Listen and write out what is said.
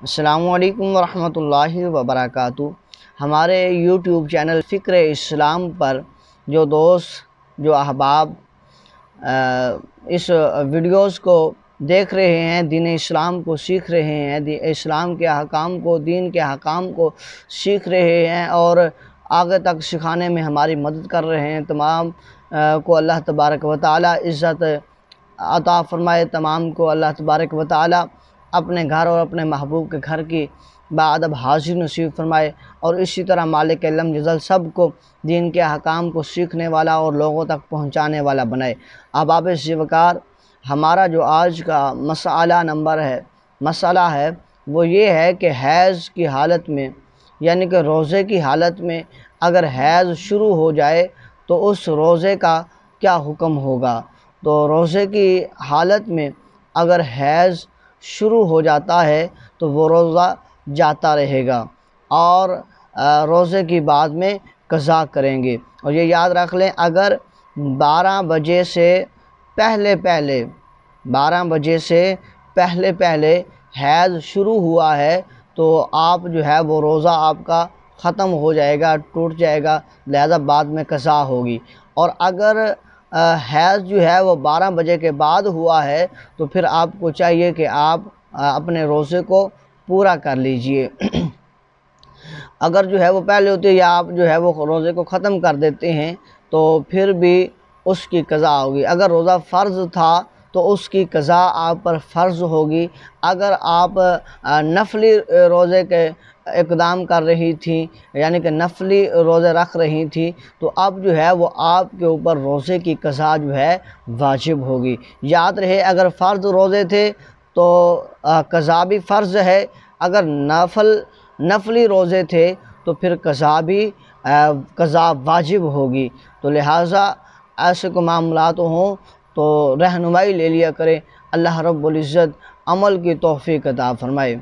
अल्लाम वरहमल वबरक हमारे यूट्यूब चैनल फ़िक्र इस्लाम पर जो दोस्त जो अहबाब इस वीडियोस को देख रहे हैं दीन इस्लाम को सीख रहे हैं इस्लाम के अहकाम को दीन के अहकाम को सीख रहे हैं और आगे तक सिखाने में हमारी मदद कर रहे हैं तमाम को अल्लाह तबारक व इज़्ज़त अता फ़रमाए तमाम को अल्लाह तबारक व अपने घर और अपने महबूब के घर की बादब हाजिर नसीब फरमाए और इसी तरह मालिक लम जजल सब को दीन के अहकाम को सीखने वाला और लोगों तक पहुँचाने वाला बनाए अबाब शिवकार हमारा जो आज का मसाला नंबर है मसला है वो ये है कि हैज़ की हालत में यानी कि रोज़े की हालत में अगर हैज़ शुरू हो जाए तो उस रोज़े का क्या हुक्म होगा तो रोज़े की हालत में अगर हैज़ शुरू हो जाता है तो वो रोज़ा जाता रहेगा और रोज़े की बाद में कज़ा करेंगे और ये याद रख लें अगर 12 बजे से पहले पहले 12 बजे से पहले पहले हैज़ शुरू हुआ है तो आप जो है वो रोज़ा आपका ख़त्म हो जाएगा टूट जाएगा लिहाजा बाद में कज़ा होगी और अगर हैज़ जो है वो बारह बजे के बाद हुआ है तो फिर आपको चाहिए कि आप अपने रोज़े को पूरा कर लीजिए अगर जो है वो पहले होते या आप जो है वो रोज़े को ख़त्म कर देते हैं तो फिर भी उसकी कज़ा होगी अगर रोज़ा फ़र्ज़ था तो उसकी कज़ा आप पर फ़र्ज़ होगी अगर आप नफली रोज़े के इकदाम कर रही थी यानी कि नफली रोज़े रख रही थी तो अब जो है वो आपके ऊपर रोज़े की कज़ा जो है वाजिब होगी याद रहे अगर फ़र्ज़ रोज़े थे तो कज़ा भी फ़र्ज़ है अगर नफल नफली रोज़े थे तो फिर कज़ा भी कज़ा वाजिब होगी तो लिहाजा ऐसे को मामला तो हों तो रहनुमाई ले लिया करें अल्लाह रब्बुल इज़्ज़त अमल की तोफ़ी अता फ़रमाए